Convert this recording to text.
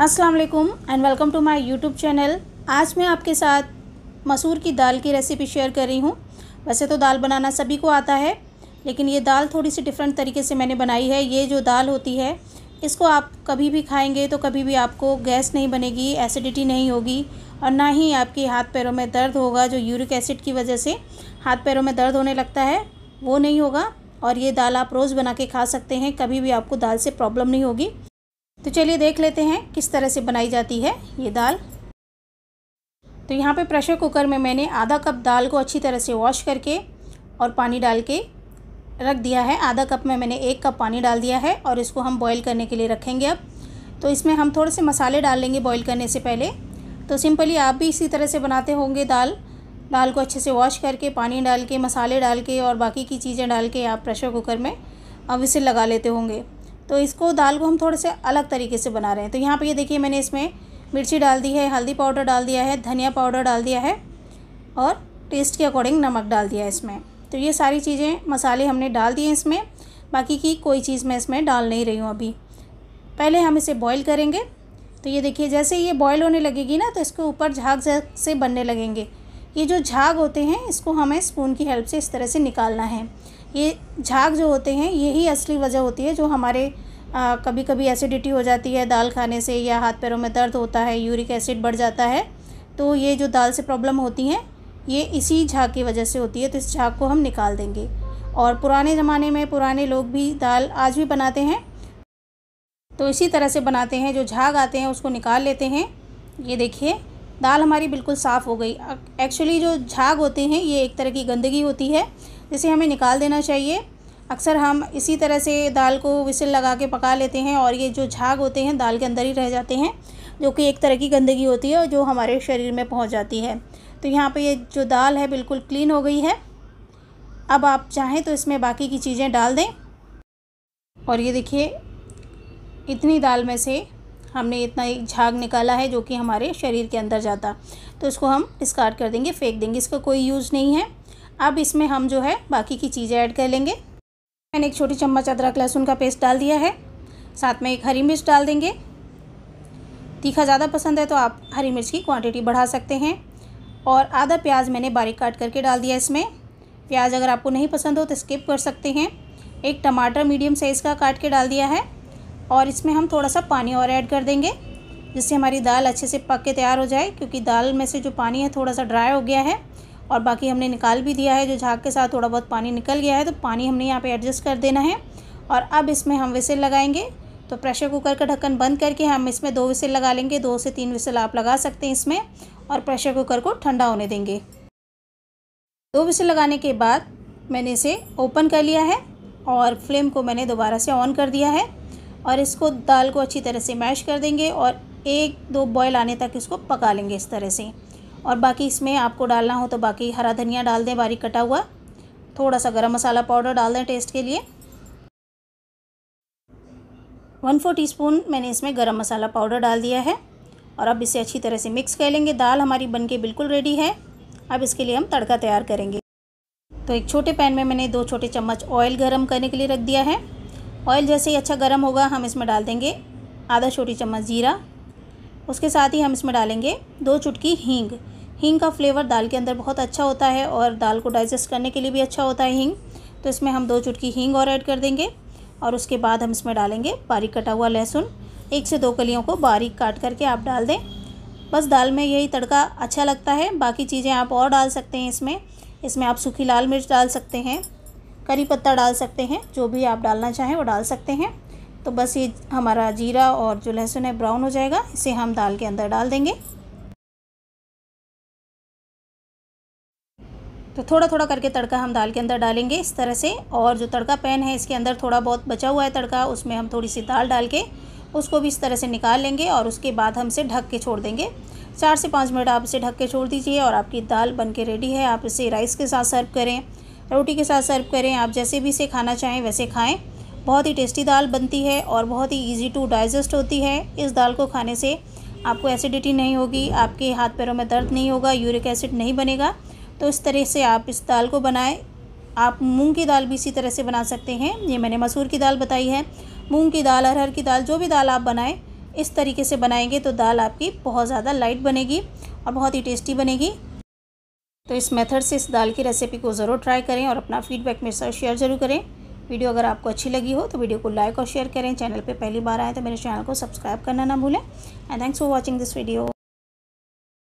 अस्सलाम वालेकुम and welcome to my YouTube channel आज मैं आपके साथ मसूर की दाल की रेसिपी शेयर कर रही हूँ वैसे तो दाल बनाना सभी को आता है लेकिन ये दाल थोड़ी सी डिफरेंट तरीके से मैंने बनाई है ये जो दाल होती है इसको आप कभी भी खाएंगे तो कभी भी आपको गैस नहीं बनेगी एसिडिटी नहीं होगी और ना ही आपके हाथ पैरों में दर्द होगा जो यूरिक एसिड की वजह से हाथ पैरों में दर्द होने लगता है वो नहीं होगा और ये दाल आप रोज़ बना के खा सकते हैं कभी भी आपको दाल से प्रॉब्लम नहीं होगी तो चलिए देख लेते हैं किस तरह से बनाई जाती है ये दाल तो यहाँ पे प्रेशर कुकर में मैंने आधा कप दाल को अच्छी तरह से वॉश करके और पानी डाल के रख दिया है आधा कप में मैंने एक कप पानी डाल दिया है और इसको हम बॉईल करने के लिए रखेंगे अब तो इसमें हम थोड़े से मसाले डाल लेंगे बॉईल करने से पहले तो सिंपली आप भी इसी तरह से बनाते होंगे दाल दाल को अच्छे से वॉश करके पानी डाल के मसाले डाल के और बाकी की चीज़ें डाल के आप प्रेशर कुकर में अब इसे लगा लेते होंगे तो इसको दाल को हम थोड़े से अलग तरीके से बना रहे हैं तो यहाँ पर ये देखिए मैंने इसमें मिर्ची डाल दी है हल्दी पाउडर डाल दिया है धनिया पाउडर डाल दिया है और टेस्ट के अकॉर्डिंग नमक डाल दिया है इसमें तो ये सारी चीज़ें मसाले हमने डाल दिए इसमें बाकी की कोई चीज़ मैं इसमें डाल नहीं रही हूँ अभी पहले हम इसे बॉईल करेंगे तो ये देखिए जैसे ये बॉईल होने लगेगी ना तो इसके ऊपर झाग से बनने लगेंगे ये जो झाग होते हैं इसको हमें स्पून की हेल्प से इस तरह से निकालना है ये झाग जो होते हैं यही असली वजह होती है जो हमारे आ, कभी कभी एसिडिटी हो जाती है दाल खाने से या हाथ पैरों में दर्द होता है यूरिक एसिड बढ़ जाता है तो ये जो दाल से प्रॉब्लम होती हैं ये इसी झाग की वजह से होती है तो इस झाग को हम निकाल देंगे और पुराने ज़माने में पुराने लोग भी दाल आज भी बनाते हैं तो इसी तरह से बनाते हैं जो झाग आते हैं उसको निकाल लेते हैं ये देखिए दाल हमारी बिल्कुल साफ़ हो गई एक्चुअली जो झाग होते हैं ये एक तरह की गंदगी होती है जिसे हमें निकाल देना चाहिए अक्सर हम इसी तरह से दाल को विसिल लगा के पका लेते हैं और ये जो झाग होते हैं दाल के अंदर ही रह जाते हैं जो कि एक तरह की गंदगी होती है और जो हमारे शरीर में पहुंच जाती है तो यहाँ पे ये जो दाल है बिल्कुल क्लीन हो गई है अब आप चाहें तो इसमें बाकी की चीज़ें डाल दें और ये देखिए इतनी दाल में से हमने इतना एक झाग निकाला है जो कि हमारे शरीर के अंदर जाता तो इसको हम डिस्कार्ड कर देंगे फेंक देंगे इसका कोई यूज़ नहीं है अब इसमें हम जो है बाकी की चीज़ें ऐड कर लेंगे मैंने एक छोटी चम्मच अदरक लहसुन का पेस्ट डाल दिया है साथ में एक हरी मिर्च डाल देंगे तीखा ज़्यादा पसंद है तो आप हरी मिर्च की क्वांटिटी बढ़ा सकते हैं और आधा प्याज मैंने बारीक काट करके डाल दिया इसमें प्याज अगर आपको नहीं पसंद हो तो स्किप कर सकते हैं एक टमाटर मीडियम साइज़ का काट के डाल दिया है और इसमें हम थोड़ा सा पानी और ऐड कर देंगे जिससे हमारी दाल अच्छे से पक के तैयार हो जाए क्योंकि दाल में से जो पानी है थोड़ा सा ड्राई हो गया है और बाकी हमने निकाल भी दिया है जो झाग के साथ थोड़ा बहुत पानी निकल गया है तो पानी हमने यहाँ पे एडजस्ट कर देना है और अब इसमें हम विसिल लगाएंगे तो प्रेशर कुकर का ढक्कन बंद करके हम इसमें दो विसिल लगा लेंगे दो से तीन विसिल आप लगा सकते हैं इसमें और प्रेशर कुकर को ठंडा होने देंगे दो विसिल लगाने के बाद मैंने इसे ओपन कर लिया है और फ्लेम को मैंने दोबारा से ऑन कर दिया है और इसको दाल को अच्छी तरह से मैश कर देंगे और एक दो बॉयल आने तक इसको पका लेंगे इस तरह से और बाकी इसमें आपको डालना हो तो बाकी हरा धनिया डाल दें बारीक कटा हुआ थोड़ा सा गरम मसाला पाउडर डाल दें टेस्ट के लिए वन फोर टीस्पून मैंने इसमें गरम मसाला पाउडर डाल दिया है और अब इसे अच्छी तरह से मिक्स कर लेंगे दाल हमारी बनके बिल्कुल रेडी है अब इसके लिए हम तड़का तैयार करेंगे तो एक छोटे पैन में मैंने दो छोटे चम्मच ऑयल गर्म करने के लिए रख दिया है ऑयल जैसे ही अच्छा गर्म होगा हम इसमें डाल देंगे आधा छोटी चम्मच जीरा उसके साथ ही हम इसमें डालेंगे दो चुटकी हींग हींग का फ्लेवर दाल के अंदर बहुत अच्छा होता है और दाल को डाइजेस्ट करने के लिए भी अच्छा होता है हींग तो इसमें हम दो चुटकी हींग और ऐड कर देंगे और उसके बाद हम इसमें डालेंगे बारीक कटा हुआ लहसुन एक से दो कलियों को बारीक काट करके आप डाल दें बस दाल में यही तड़का अच्छा लगता है बाकी चीज़ें आप और डाल सकते हैं इसमें इसमें आप सूखी लाल मिर्च डाल सकते हैं करी पत्ता डाल सकते हैं जो भी आप डालना चाहें वो डाल सकते हैं तो बस ये हमारा जीरा और जो लहसुन है ब्राउन हो जाएगा इसे हम दाल के अंदर डाल देंगे तो थोड़ा थोड़ा करके तड़का हम दाल के अंदर डालेंगे इस तरह से और जो तड़का पैन है इसके अंदर थोड़ा बहुत बचा हुआ है तड़का उसमें हम थोड़ी सी दाल डाल के उसको भी इस तरह से निकाल लेंगे और उसके बाद हम इसे ढक के छोड़ देंगे चार से पाँच मिनट आप इसे ढक के छोड़ दीजिए और आपकी दाल बन के रेडी है आप इसे राइस के साथ सर्व करें रोटी के साथ सर्व करें आप जैसे भी इसे खाना चाहें वैसे खाएँ बहुत ही टेस्टी दाल बनती है और बहुत ही ईजी टू डाइजेस्ट होती है इस दाल को खाने से आपको एसिडिटी नहीं होगी आपके हाथ पैरों में दर्द नहीं होगा यूरिक एसिड नहीं बनेगा तो इस तरह से आप इस दाल को बनाएं आप मूंग की दाल भी इसी तरह से बना सकते हैं ये मैंने मसूर की दाल बताई है मूँग की दाल अरहर की दाल जो भी दाल आप बनाएं इस तरीके से बनाएंगे तो दाल आपकी बहुत ज़्यादा लाइट बनेगी और बहुत ही टेस्टी बनेगी तो इस मेथड से इस दाल की रेसिपी को ज़रूर ट्राई करें और अपना फीडबैक मेरे साथ शेयर ज़रूर करें वीडियो अगर आपको अच्छी लगी हो तो वीडियो को लाइक और शेयर करें चैनल पर पहली बार आए तो मेरे चैनल को सब्सक्राइब करना ना भूलें and thanks for watching this video